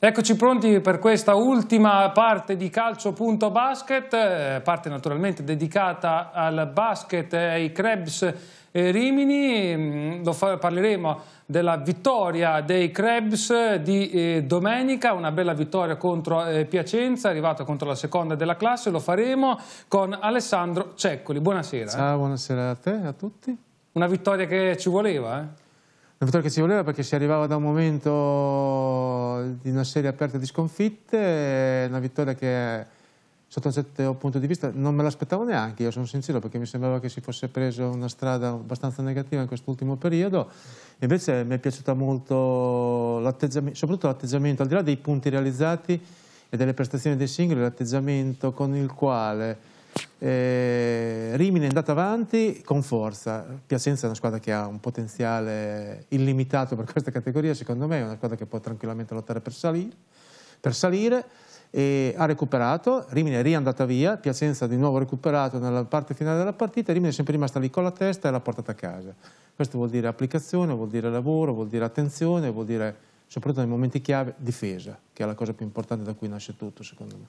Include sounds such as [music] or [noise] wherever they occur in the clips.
Eccoci pronti per questa ultima parte di calcio.basket, eh, parte naturalmente dedicata al basket e ai Krebs e Rimini. Mm, parleremo della vittoria dei Krebs di eh, domenica, una bella vittoria contro eh, Piacenza, arrivata contro la seconda della classe. Lo faremo con Alessandro Ceccoli. Buonasera. Ciao, buonasera a te e a tutti. Una vittoria che ci voleva, eh? La vittoria che ci voleva perché si arrivava da un momento di una serie aperta di sconfitte, una vittoria che sotto un certo punto di vista non me l'aspettavo neanche, io sono sincero, perché mi sembrava che si fosse presa una strada abbastanza negativa in quest'ultimo periodo. Invece mi è piaciuto molto l'atteggiamento, soprattutto l'atteggiamento, al di là dei punti realizzati e delle prestazioni dei singoli, l'atteggiamento con il quale eh, Rimini è andata avanti con forza, Piacenza è una squadra che ha un potenziale illimitato per questa categoria, secondo me è una squadra che può tranquillamente lottare per salire, per salire e ha recuperato, Rimini è riandata via, Piacenza ha di nuovo recuperato nella parte finale della partita, Rimini è sempre rimasta lì con la testa e l'ha portata a casa. Questo vuol dire applicazione, vuol dire lavoro, vuol dire attenzione, vuol dire soprattutto nei momenti chiave difesa, che è la cosa più importante da cui nasce tutto secondo me.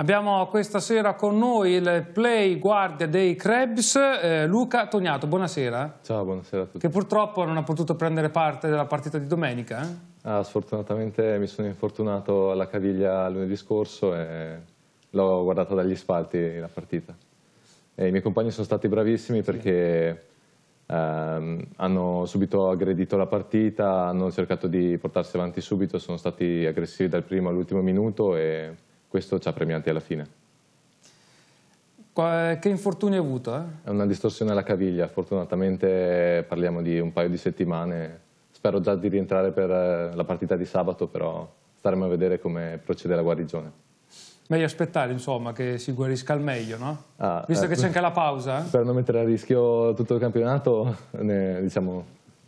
Abbiamo questa sera con noi il play guard dei Krebs, eh, Luca Tognato. Buonasera. Ciao, buonasera a tutti. Che purtroppo non ha potuto prendere parte della partita di domenica. Eh? Ah, sfortunatamente mi sono infortunato alla caviglia lunedì scorso e l'ho guardata dagli spalti la partita. E I miei compagni sono stati bravissimi perché ehm, hanno subito aggredito la partita, hanno cercato di portarsi avanti subito, sono stati aggressivi dal primo all'ultimo minuto e questo ci ha premiati alla fine. Eh, che infortuni hai avuto? Eh? È una distorsione alla caviglia, fortunatamente eh, parliamo di un paio di settimane. Spero già di rientrare per eh, la partita di sabato, però staremo a vedere come procede la guarigione meglio aspettare insomma che si guarisca al meglio, no? Ah, Visto eh, che c'è anche la pausa. Per non mettere a rischio tutto il campionato, ne, diciamo,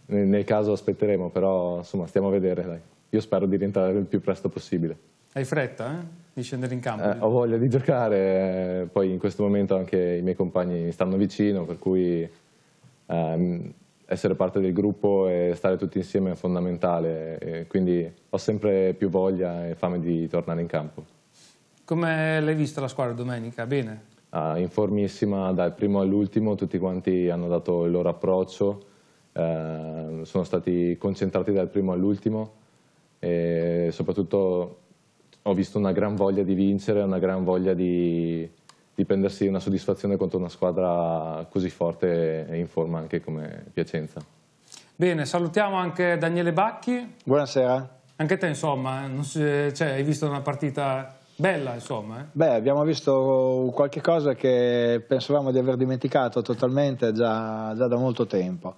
nel caso aspetteremo, però insomma stiamo a vedere. Dai. Io spero di rientrare il più presto possibile. Hai fretta, eh? Di scendere in campo? Eh, ho voglia di giocare, eh, poi in questo momento anche i miei compagni mi stanno vicino, per cui ehm, essere parte del gruppo e stare tutti insieme è fondamentale, quindi ho sempre più voglia e fame di tornare in campo. Come l'hai vista la squadra domenica? Bene? Ah, informissima, dal primo all'ultimo, tutti quanti hanno dato il loro approccio, eh, sono stati concentrati dal primo all'ultimo e soprattutto ho visto una gran voglia di vincere, una gran voglia di, di prendersi una soddisfazione contro una squadra così forte e in forma anche come Piacenza. Bene, salutiamo anche Daniele Bacchi. Buonasera. Anche te, insomma, eh, si, eh, cioè, hai visto una partita bella, insomma. Eh? Beh, abbiamo visto qualche cosa che pensavamo di aver dimenticato totalmente già, già da molto tempo.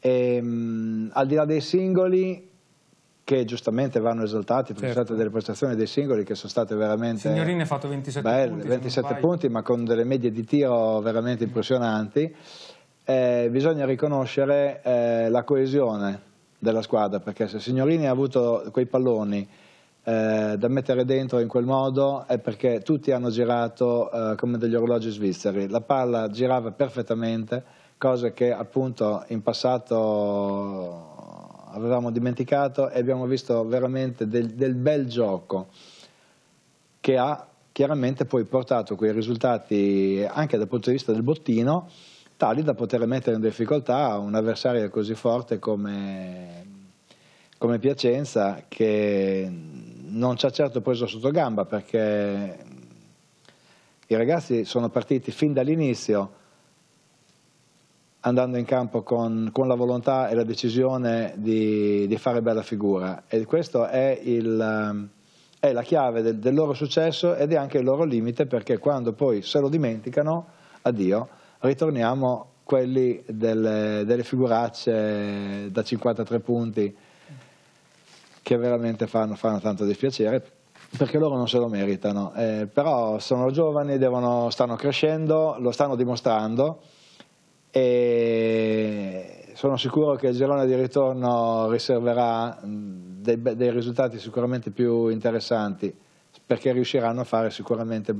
E, ehm, mh, al di là dei singoli, che giustamente vanno esaltati perché certo. sono state delle prestazioni dei singoli che sono state veramente Signorini ha fatto 27 belle, punti 27 punti ma con delle medie di tiro veramente impressionanti eh, bisogna riconoscere eh, la coesione della squadra perché se Signorini ha avuto quei palloni eh, da mettere dentro in quel modo è perché tutti hanno girato eh, come degli orologi svizzeri la palla girava perfettamente cosa che appunto in passato avevamo dimenticato e abbiamo visto veramente del, del bel gioco che ha chiaramente poi portato quei risultati anche dal punto di vista del bottino tali da poter mettere in difficoltà un avversario così forte come, come Piacenza che non ci ha certo preso sotto gamba perché i ragazzi sono partiti fin dall'inizio andando in campo con, con, la volontà e la decisione di, di, fare bella figura e questo è, il, è la chiave del, del, loro successo ed è anche il loro limite perché quando poi se lo dimenticano, addio, ritorniamo quelli delle, delle figuracce da 53 punti che veramente fanno, fanno tanto dispiacere perché loro non se lo meritano, eh, però sono giovani, devono, stanno crescendo, lo stanno dimostrando e sono sicuro che il girone di ritorno riserverà dei, dei risultati sicuramente più interessanti perché riusciranno a fare sicuramente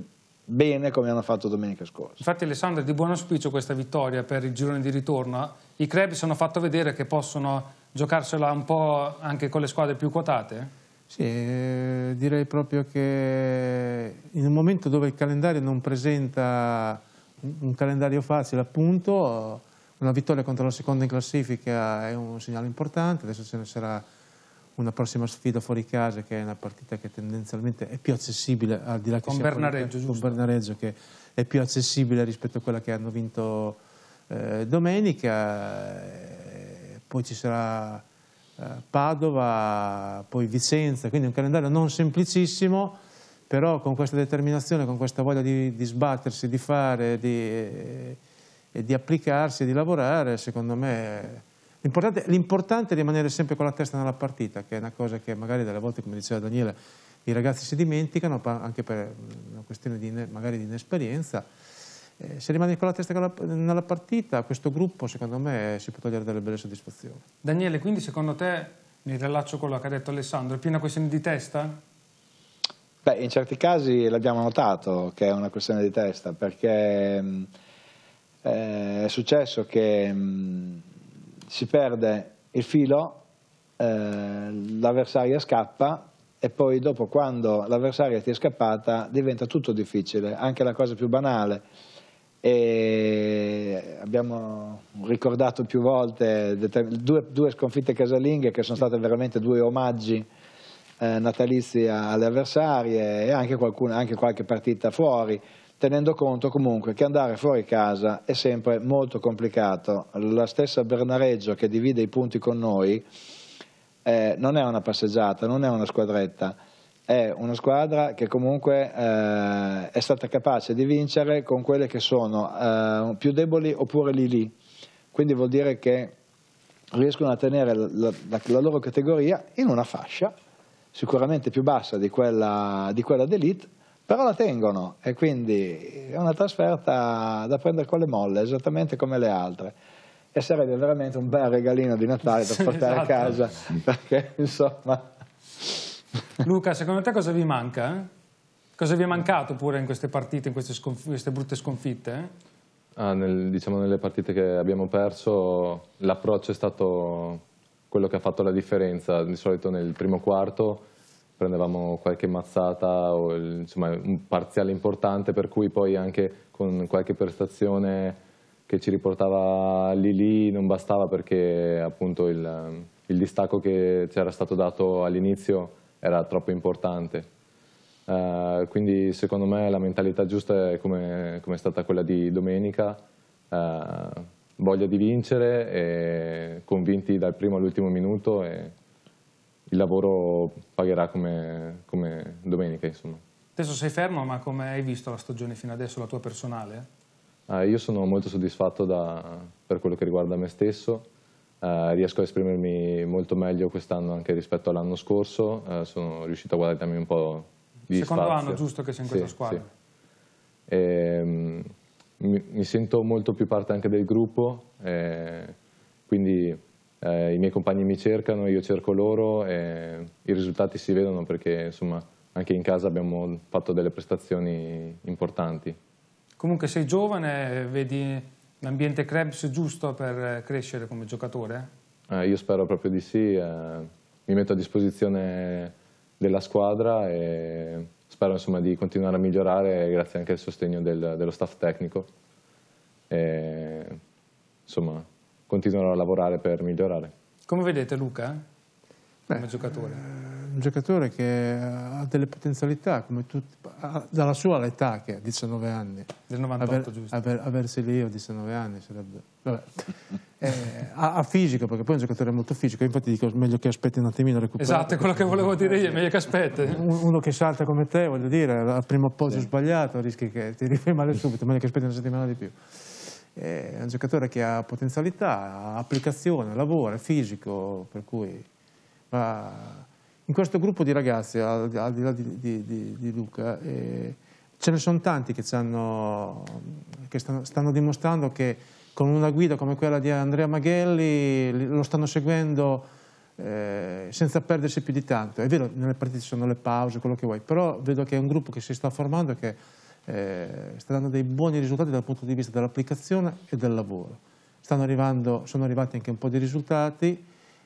bene come hanno fatto domenica scorsa. Infatti Alessandro è di buon auspicio questa vittoria per il girone di ritorno. I club si sono fatto vedere che possono giocarsela un po' anche con le squadre più quotate? Sì, eh, direi proprio che in un momento dove il calendario non presenta un calendario facile appunto, una vittoria contro la seconda in classifica è un segnale importante, adesso ce ne sarà una prossima sfida fuori casa che è una partita che tendenzialmente è più accessibile al di là che con Bernareggio, con Bernareggio che è più accessibile rispetto a quella che hanno vinto eh, domenica eh, poi ci sarà eh, Padova poi Vicenza quindi un calendario non semplicissimo però con questa determinazione, con questa voglia di, di sbattersi, di fare, di, eh, e di applicarsi, di lavorare, secondo me l'importante è rimanere sempre con la testa nella partita, che è una cosa che magari delle volte, come diceva Daniele, i ragazzi si dimenticano, anche per una questione di, magari di inesperienza, eh, se rimani con la testa nella partita, questo gruppo secondo me si può togliere delle belle soddisfazioni. Daniele, quindi secondo te, mi rilaccio quello che ha detto Alessandro, è più una questione di testa? Beh, in certi casi l'abbiamo notato che è una questione di testa, perché mm, eh, è successo che mh, mm, si perde il filo, eh, l'avversaria scappa e poi dopo quando l'avversaria ti è scappata diventa tutto difficile, anche la cosa più banale. E abbiamo ricordato più volte due, due sconfitte casalinghe che sono state veramente due omaggi eh, natalizi alle avversarie e anche, qualcuna, anche qualche partita fuori, tenendo conto comunque che andare fuori casa è sempre molto complicato. La stessa Bernareggio che divide i punti con noi eh, non è una passeggiata, non è una squadretta, è una squadra che comunque eh, è stata capace di vincere con quelle che sono eh, più deboli oppure lì lì. Quindi vuol dire che riescono a tenere la, la, la loro categoria in una fascia sicuramente più bassa di quella, di quella d'Elite, però la tengono e quindi è una trasferta da prendere con le molle, esattamente come le altre. E sarebbe veramente un bel regalino di Natale da portare esatto. a casa, perché insomma... Luca, secondo te cosa vi manca? Eh? Cosa vi è mancato pure in queste partite, in queste, sconf queste brutte sconfitte? Ah, nel, diciamo nelle partite che abbiamo perso l'approccio è stato quello che ha fatto la differenza. Di solito nel primo quarto prendevamo qualche mazzata o insomma, un parziale importante per cui poi anche con qualche prestazione che ci riportava lì lì non bastava perché appunto il, il distacco che ci era stato dato all'inizio era troppo importante. Uh, quindi secondo me la mentalità giusta è come, come è stata quella di domenica, uh, voglia di vincere, e convinti dal primo all'ultimo minuto e il lavoro pagherà come, come domenica. Insomma. Adesso sei fermo, ma come hai visto la stagione fino adesso, la tua personale? Eh, io sono molto soddisfatto da, per quello che riguarda me stesso, eh, riesco a esprimermi molto meglio quest'anno anche rispetto all'anno scorso, eh, sono riuscito a guadagnarmi un po' di Secondo spazio. anno giusto che sei in questa sì, squadra. Sì. E, ehm, mi, mi sento molto più parte anche del gruppo, eh, quindi eh, i miei compagni mi cercano, io cerco loro e i risultati si vedono perché insomma anche in casa abbiamo fatto delle prestazioni importanti. Comunque sei giovane, vedi l'ambiente Krebs giusto per crescere come giocatore? Eh, io spero proprio di sì, eh, mi metto a disposizione della squadra e spero insomma, di continuare a migliorare grazie anche al sostegno del, dello staff tecnico e insomma continuerò a lavorare per migliorare. Come vedete Luca eh? Beh, come giocatore? Eh, un giocatore che eh, ha delle potenzialità, come tutti, dalla sua all'età che ha 19 anni. Del 98 aver, giusto. Aver, aversi lì a 19 anni sarebbe... Vabbè. [laughs] Eh, a, a, fisico, perché poi è un giocatore molto fisico, infatti dico meglio che aspetti un attimino a recuperare. Esatto, è quello che volevo dire io, meglio che aspetti. Uno che salta come te, voglio dire, al primo appoggio sì. sbagliato rischi che ti male [laughs] subito, meglio che aspetti una settimana di più è un giocatore che ha potenzialità, ha applicazione, lavoro, è fisico, per cui va... In questo gruppo di ragazzi, al, di là di, di, di, di Luca, eh, ce ne sono tanti che, che stanno, stanno, dimostrando che con una guida come quella di Andrea Maghelli lo stanno seguendo eh, senza perdersi più di tanto. È vero, nelle partite ci sono le pause, quello che vuoi, però vedo che è un gruppo che si sta formando che eh, sta dando dei buoni risultati dal punto di vista dell'applicazione e del lavoro. Arrivando, sono arrivati anche un po' di risultati,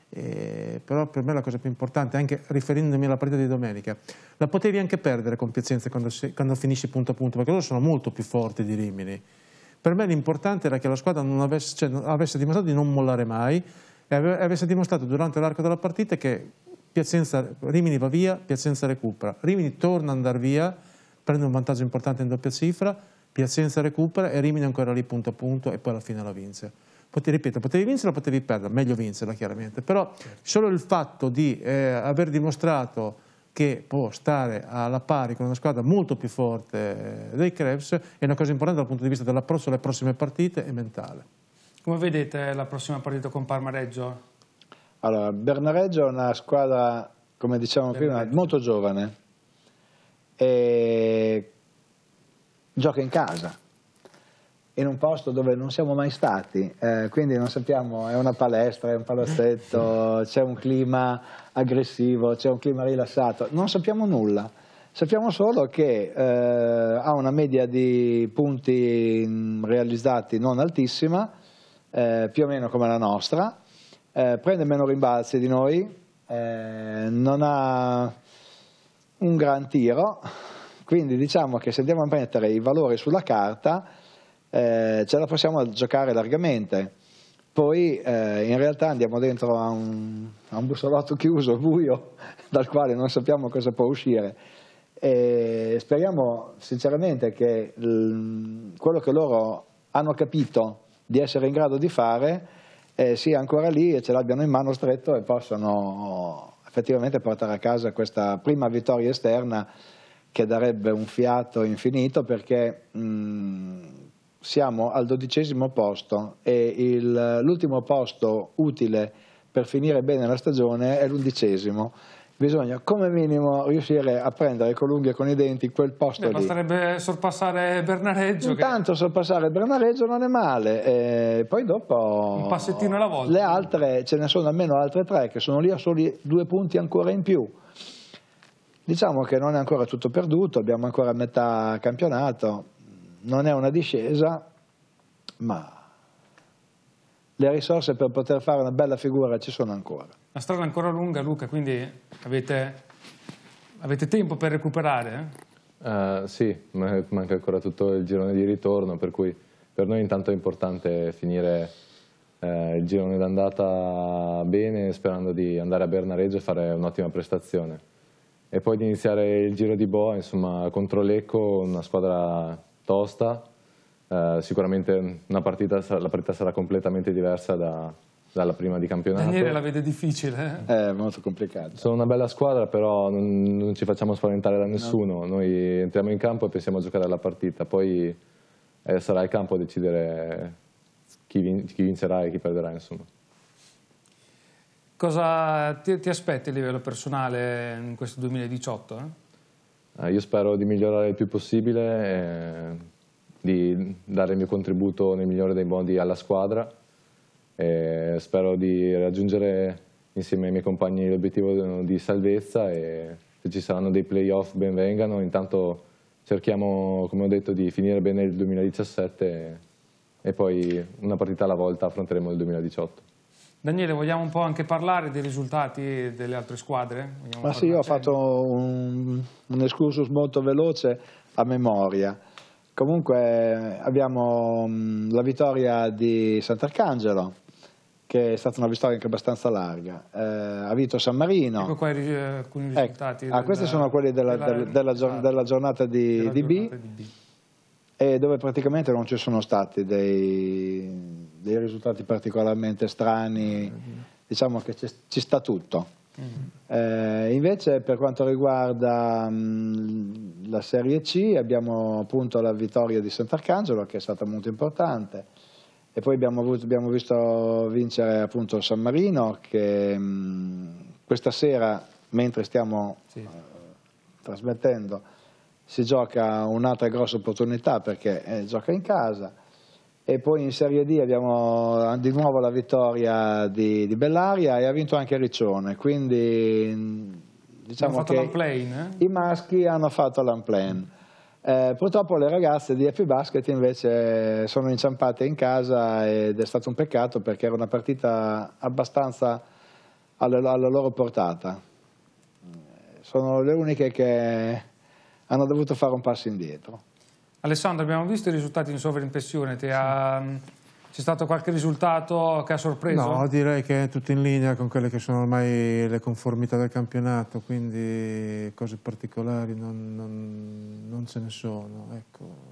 eh, però per me la cosa più importante, anche riferendomi alla partita di domenica, la potevi anche perdere con Piacenza quando, si, quando finisci punto a punto, perché loro sono molto più forti di Rimini. Per me l'importante era che la squadra avesse, cioè, avesse, dimostrato di non mollare mai e avesse dimostrato durante l'arco della partita che Piacenza, Rimini va via, Piacenza recupera, Rimini torna ad andare via, prende un vantaggio importante in doppia cifra, Piacenza recupera e Rimini ancora lì punto a punto e poi alla fine la vince. Potevi, ripeto, potevi vincerla, potevi perderla, meglio vincerla chiaramente, però solo il fatto di eh, aver dimostrato che può stare alla pari con una squadra molto più forte eh, dei Krebs è una cosa importante dal punto di vista dell'approccio alle prossime partite e mentale. Come vedete la prossima partita con Parmareggio? Allora, Bernareggio è una squadra, come diciamo prima, molto giovane, e gioca in casa in un posto dove non siamo mai stati, eh, quindi non sappiamo, è una palestra, è un palazzetto, [laughs] c'è un clima aggressivo, c'è un clima rilassato, non sappiamo nulla. Sappiamo solo che eh, ha una media di punti mm, realizzati non altissima, eh, più o meno come la nostra, eh, prende meno rimbalzi di noi, eh, non ha un gran tiro, quindi diciamo che se andiamo a mettere i valori sulla carta eh, ce la possiamo giocare largamente. Poi eh, in realtà andiamo dentro a un, a un bussolotto chiuso, buio, [laughs] dal quale non sappiamo cosa può uscire. E speriamo sinceramente che l, mm, quello che loro hanno capito di essere in grado di fare eh, sia ancora lì e ce l'abbiano in mano stretto e possano effettivamente portare a casa questa prima vittoria esterna che darebbe un fiato infinito perché mh, mm, siamo al dodicesimo posto e l'ultimo posto utile per finire bene la stagione è l'undicesimo bisogna come minimo riuscire a prendere con l'unghia e con i denti quel posto Beh, lì. Basterebbe sorpassare Bernareggio. Intanto che... sorpassare Bernareggio non è male, poi dopo... Un passettino alla volta. Le altre, ce ne sono almeno altre tre che sono lì a soli due punti ancora in più. Diciamo che non è ancora tutto perduto, abbiamo ancora metà campionato, non è una discesa, ma le risorse per poter fare una bella figura ci sono ancora. La strada è ancora lunga, Luca, quindi avete, avete tempo per recuperare? Uh, sì, manca ancora tutto il girone di ritorno, per cui per noi intanto è importante finire eh, il girone d'andata bene, sperando di andare a Bernareggio e fare un'ottima prestazione. E poi di iniziare il giro di Boa, insomma, contro l'Ecco, una squadra tosta, eh, sicuramente partita, la partita sarà completamente diversa da, dalla prima di campionato. Daniele la vede difficile. È eh? eh, molto complicato. Sono una bella squadra, però non, non ci facciamo spaventare da nessuno. No. Noi entriamo in campo e pensiamo a giocare alla partita, poi eh, sarà il campo a decidere chi, vin chi, vincerà e chi perderà. Insomma. Cosa ti, ti, aspetti a livello personale in questo 2018? Eh? Eh, io spero di migliorare il più possibile, eh, di dare il mio contributo nel migliore dei modi alla squadra e spero di raggiungere insieme ai miei compagni l'obiettivo di salvezza e se ci saranno dei playoff ben vengano. Intanto cerchiamo, come ho detto, di finire bene il 2017 e poi una partita alla volta affronteremo il 2018. Daniele, vogliamo un po' anche parlare dei risultati delle altre squadre? Vogliamo Ma sì, io ho fatto un, un excursus molto veloce a memoria. Comunque abbiamo la vittoria di Sant'Arcangelo, che è stata una vittoria anche abbastanza larga. Eh, ha vinto San Marino. Ecco qua eh, alcuni ecco. risultati. Ecco. ah, questi sono quelli della, della, della, giornata, ah, della giornata, di, di, giornata B, di, B, E dove praticamente non ci sono stati dei, dei risultati particolarmente strani. Diciamo che ci sta tutto. Mm -hmm. eh, invece per quanto riguarda mh, mm, la Serie C abbiamo appunto la vittoria di Sant'Arcangelo che è stata molto importante e poi abbiamo, avuto, abbiamo visto vincere appunto San Marino che mh, mm, questa sera, mentre stiamo sì. uh, trasmettendo, si gioca un'altra grossa opportunità perché eh, gioca in casa e poi in Serie D abbiamo eh, di nuovo la vittoria di, di Bellaria e ha vinto anche Riccione, quindi mm, diciamo che plane, eh? i maschi hanno fatto l'unplane. Eh, purtroppo le ragazze di Happy Basket invece sono inciampate in casa ed è stato un peccato perché era una partita abbastanza alla, loro portata. Sono le uniche che hanno dovuto fare un passo indietro. Alessandro, abbiamo visto i risultati in sovraimpressione, ti sì. ha c'è stato qualche risultato che ha sorpreso? No, direi che è tutto in linea con quelle che sono ormai le conformità del campionato, quindi cose particolari non, non, non ce ne sono. Ecco.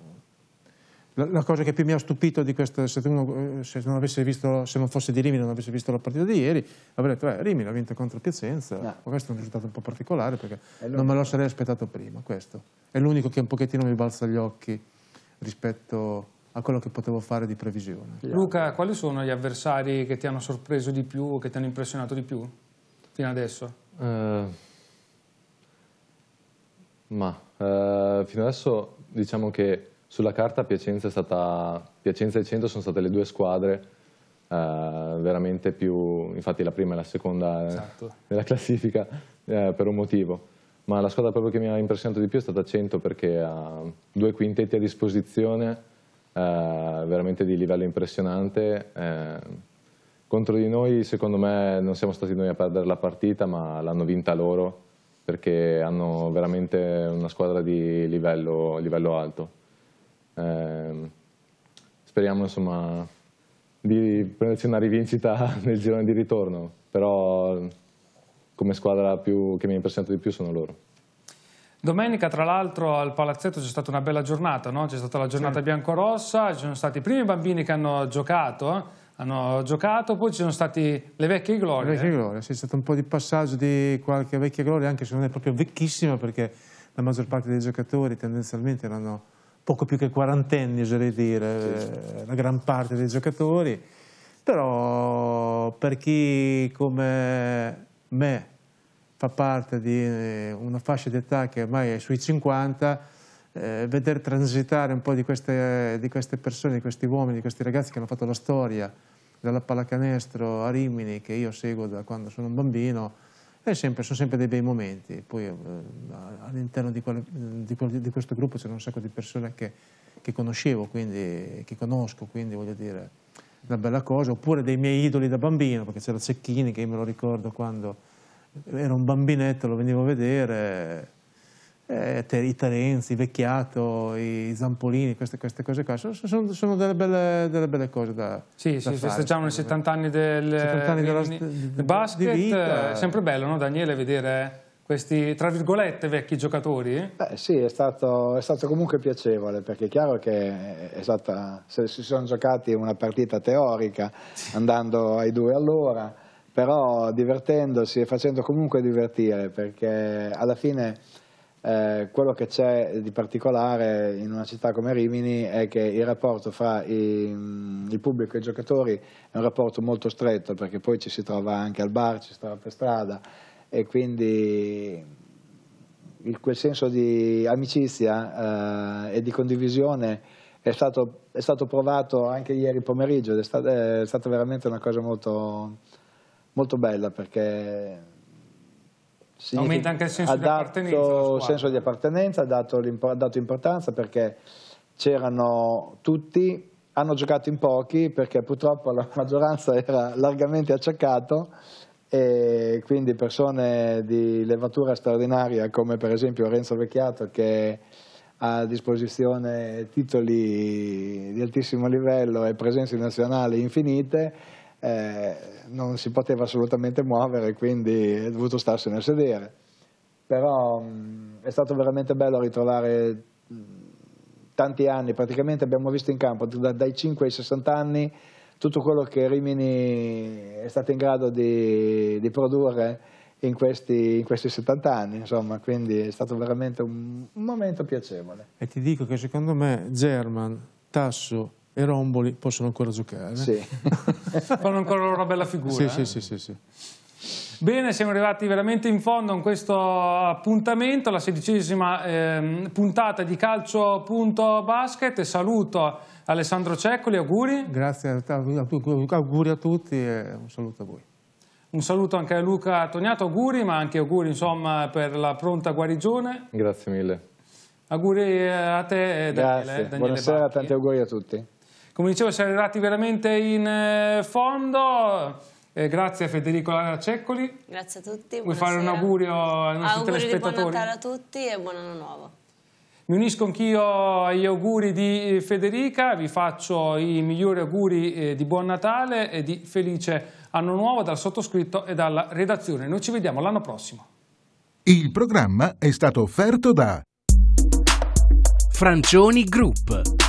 La, la, cosa che più mi ha stupito di questa, se, uno, eh, se, non visto, se, non fosse di Rimini non avessi visto la partita di ieri, avrei detto, eh, Rimini ha vinto contro Piacenza, no. Ah. questo è un risultato un po' particolare perché non me lo sarei aspettato prima, questo. È l'unico che un pochettino mi balza gli occhi rispetto a quello che potevo fare di previsione. Luca, quali sono gli avversari che ti hanno sorpreso di più o che ti hanno impressionato di più fino adesso? Eh, ma eh, fino adesso diciamo che sulla carta Piacenza, stata, Piacenza e Centro sono state le due squadre Uh, veramente più, infatti la prima e la seconda eh, esatto. nella classifica uh, per un motivo, ma la squadra proprio che mi ha impressionato di più è stata 100 perché ha due quintetti a disposizione eh, veramente di livello impressionante. Eh, contro di noi secondo me non siamo stati noi a perdere la partita ma l'hanno vinta loro perché hanno veramente una squadra di livello, livello alto. Eh, speriamo insomma, di prenderci una rivincita [laughs] nel girone di ritorno, però come squadra più, che mi ha impressionato di più sono loro. Domenica, tra l'altro, al palazzetto c'è stata una bella giornata, no? c'è stata la giornata sì. biancorossa, ci sono stati i primi bambini che hanno giocato, hanno giocato, poi ci sono state le vecchie glorie. Le vecchie glorie, sì, è stato un po' di passaggio di qualche vecchia gloria, anche se non è proprio vecchissima, perché la maggior parte dei giocatori tendenzialmente erano poco più che quarantenni, oserei dire, sì. Eh, la gran parte dei giocatori, però per chi come me fa parte di eh, una fascia di età che ormai è sui 50, eh, vedere transitare un po' di queste, di queste, persone, di questi uomini, di questi ragazzi che hanno fatto la storia dalla pallacanestro a Rimini, che io seguo da quando sono un bambino, sempre, sono sempre dei bei momenti. Poi eh, all'interno di, di, di, questo gruppo c'erano un sacco di persone che, che conoscevo, quindi, che conosco, quindi voglio dire, una bella cosa. Oppure dei miei idoli da bambino, perché c'era Cecchini, che io me lo ricordo quando era un bambinetto, lo venivo a vedere, eh, i Terenzi, Vecchiato, i Zampolini, queste, queste cose qua, sono, sono, sono delle, belle, delle, belle, cose da, sì, da sì, fare. Sì, festeggiamo i 70 anni del, 70 anni della, di, basket, di eh, è sempre bello, no Daniele, vedere questi, tra virgolette, vecchi giocatori? Beh, sì, è stato, è stato, comunque piacevole, perché è chiaro che è eh, stata, si sono giocati una partita teorica, andando ai due all'ora, però divertendosi e facendo comunque divertire, perché alla fine eh, quello che c'è di particolare in una città come Rimini è che il rapporto fra i, mm, il pubblico e i giocatori è un rapporto molto stretto, perché poi ci si trova anche al bar, ci si trova per strada e quindi il, quel senso di amicizia eh, e di condivisione è stato, è stato, provato anche ieri pomeriggio ed è, sta, è stata veramente una cosa molto molto bella perché aumenta anche il senso ha di dato senso di appartenenza, ha dato, ha dato importanza perché c'erano tutti, hanno giocato in pochi perché purtroppo la maggioranza era largamente acciaccato e quindi persone di levatura straordinaria come per esempio Renzo Vecchiato che ha a disposizione titoli di altissimo livello e presenze nazionali infinite eh, non si poteva assolutamente muovere, quindi è dovuto starsene a sedere. Però mh, mm, è stato veramente bello ritrovare mm, tanti anni, praticamente abbiamo visto in campo da, dai 5 ai 60 anni tutto quello che Rimini è stato in grado di, di produrre in questi, in questi, 70 anni, insomma, quindi è stato veramente un, un momento piacevole. E ti dico che secondo me German, Tasso, e Romboli possono ancora giocare. Eh? Sì. [laughs] Fanno ancora la loro bella figura. Sì, eh? sì, sì, sì, sì. Bene, siamo arrivati veramente in fondo a questo appuntamento, la sedicesima eh, puntata di Calcio.basket. Saluto Alessandro Ceccoli, auguri. Grazie, auguri a tutti e un saluto a voi. Un saluto anche a Luca Tognato, auguri, ma anche auguri insomma, per la pronta guarigione. Grazie mille. Auguri eh, a te Daniele. Grazie. Daniele Buonasera, Bacchi. tanti auguri a tutti. Come dicevo, siamo arrivati veramente in eh, fondo. Eh, grazie a Federico Lara Ceccoli. Grazie a tutti. Vuoi buonasera. fare un augurio ai nostri auguri telespettatori? Auguri buon Natale a tutti e buon anno nuovo. Mi unisco anch'io agli auguri di eh, Federica, vi faccio i migliori auguri eh, di Buon Natale e di felice anno nuovo dal sottoscritto e dalla redazione. Noi ci vediamo l'anno prossimo. Il programma è stato offerto da Francioni Group.